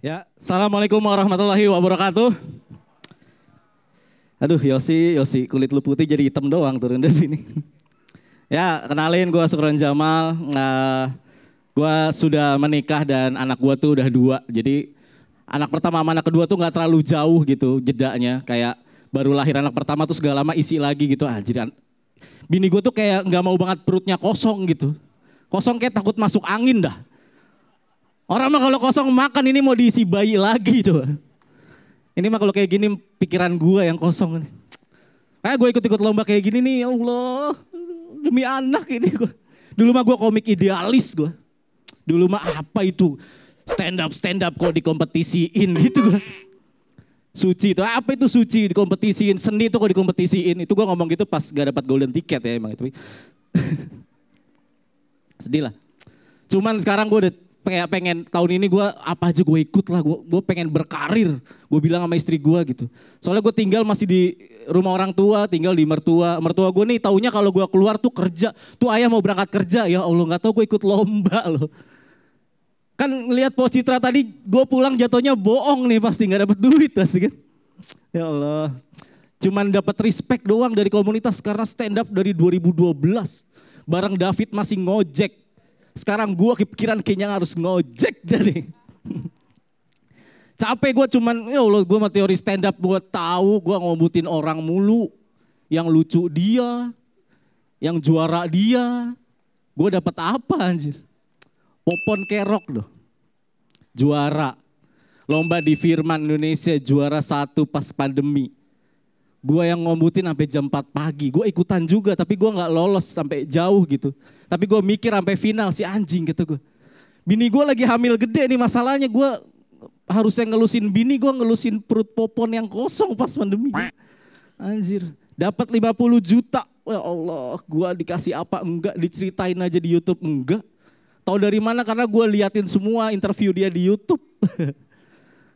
Ya, Assalamualaikum warahmatullahi wabarakatuh. Aduh, Yosi, Yosi, kulit lu putih jadi hitam doang turun dari sini. ya, kenalin gue Sukron Jamal. Uh, eh, gue sudah menikah dan anak gue tuh udah dua. Jadi anak pertama sama anak kedua tuh nggak terlalu jauh gitu jedanya. Kayak baru lahir anak pertama tuh segala lama isi lagi gitu. Anjir, an bini gue tuh kayak nggak mau banget perutnya kosong gitu. Kosong kayak takut masuk angin dah. Orang mah kalau kosong makan ini mau diisi bayi lagi coba. Ini mah kalau kayak gini pikiran gue yang kosong. Eh gue ikut-ikut lomba kayak gini nih ya Allah. Demi anak ini gue. Dulu mah gue komik idealis gue. Dulu mah apa itu stand up stand up kok dikompetisiin gitu gua. Suci itu apa itu suci dikompetisiin seni itu kok dikompetisiin itu gue ngomong gitu pas gak dapat golden ticket ya emang itu sedih lah cuman sekarang gue udah kayak pengen tahun ini gue apa aja gue ikut lah gue pengen berkarir gue bilang sama istri gue gitu soalnya gue tinggal masih di rumah orang tua tinggal di mertua mertua gue nih taunya kalau gue keluar tuh kerja tuh ayah mau berangkat kerja ya allah nggak tahu gue ikut lomba loh kan ngelihat po Citra tadi gue pulang jatuhnya bohong nih pasti nggak dapet duit pasti kan ya allah cuman dapat respect doang dari komunitas karena stand up dari 2012 bareng David masih ngojek sekarang gue kepikiran kayaknya harus ngojek dari. Capek gue cuman, ya Allah gue mah teori stand up gue tahu gue ngomputin orang mulu. Yang lucu dia, yang juara dia. Gue dapat apa anjir? Popon kerok loh. Juara. Lomba di Firman Indonesia juara satu pas pandemi. Gue yang ngombutin sampai jam 4 pagi. Gue ikutan juga tapi gue gak lolos sampai jauh gitu. Tapi gue mikir sampai final si anjing gitu gue. Bini gue lagi hamil gede nih masalahnya gue harusnya ngelusin bini gue ngelusin perut popon yang kosong pas pandemi. Anjir, dapat 50 juta. Ya Allah, gue dikasih apa enggak diceritain aja di YouTube enggak. Tahu dari mana karena gue liatin semua interview dia di YouTube.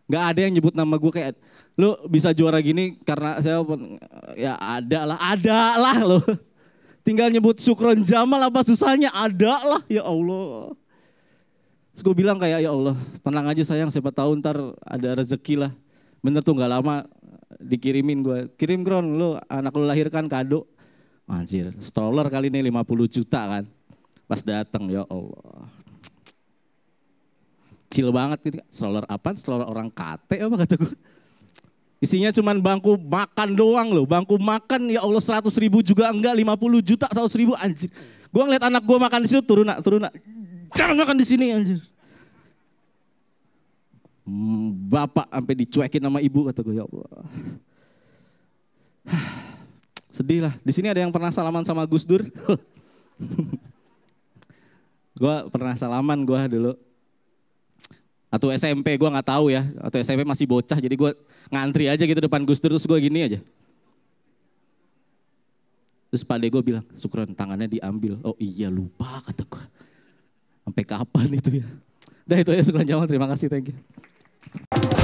nggak ada yang nyebut nama gue kayak lu bisa juara gini karena saya pun ya ada lah ada lah lo tinggal nyebut Sukron Jamal apa susahnya ada lah ya Allah Terus gue bilang kayak ya Allah tenang aja sayang siapa tahu ntar ada rezeki lah bener tuh nggak lama dikirimin gue kirim kron lu anak lu lahirkan kado anjir stroller kali ini 50 juta kan pas datang ya Allah kecil banget gitu. Kan. Stroller apa? Stroller orang kate apa kata gue. Isinya cuma bangku makan doang loh. Bangku makan ya Allah 100 ribu juga enggak, 50 juta 100 ribu anjir. Gue ngeliat anak gue makan di situ turun nak, turun nak. Jangan makan di sini anjir. Hmm, bapak sampai dicuekin sama ibu kata gue ya Allah. Sedih lah. Di sini ada yang pernah salaman sama Gus Dur? gue pernah salaman gue dulu atau SMP gue nggak tahu ya atau SMP masih bocah jadi gue ngantri aja gitu depan Gus Dur terus gue gini aja terus Pak gue bilang Sukron tangannya diambil oh iya lupa kata gue sampai kapan itu ya udah itu ya Sukron jawab, terima kasih thank you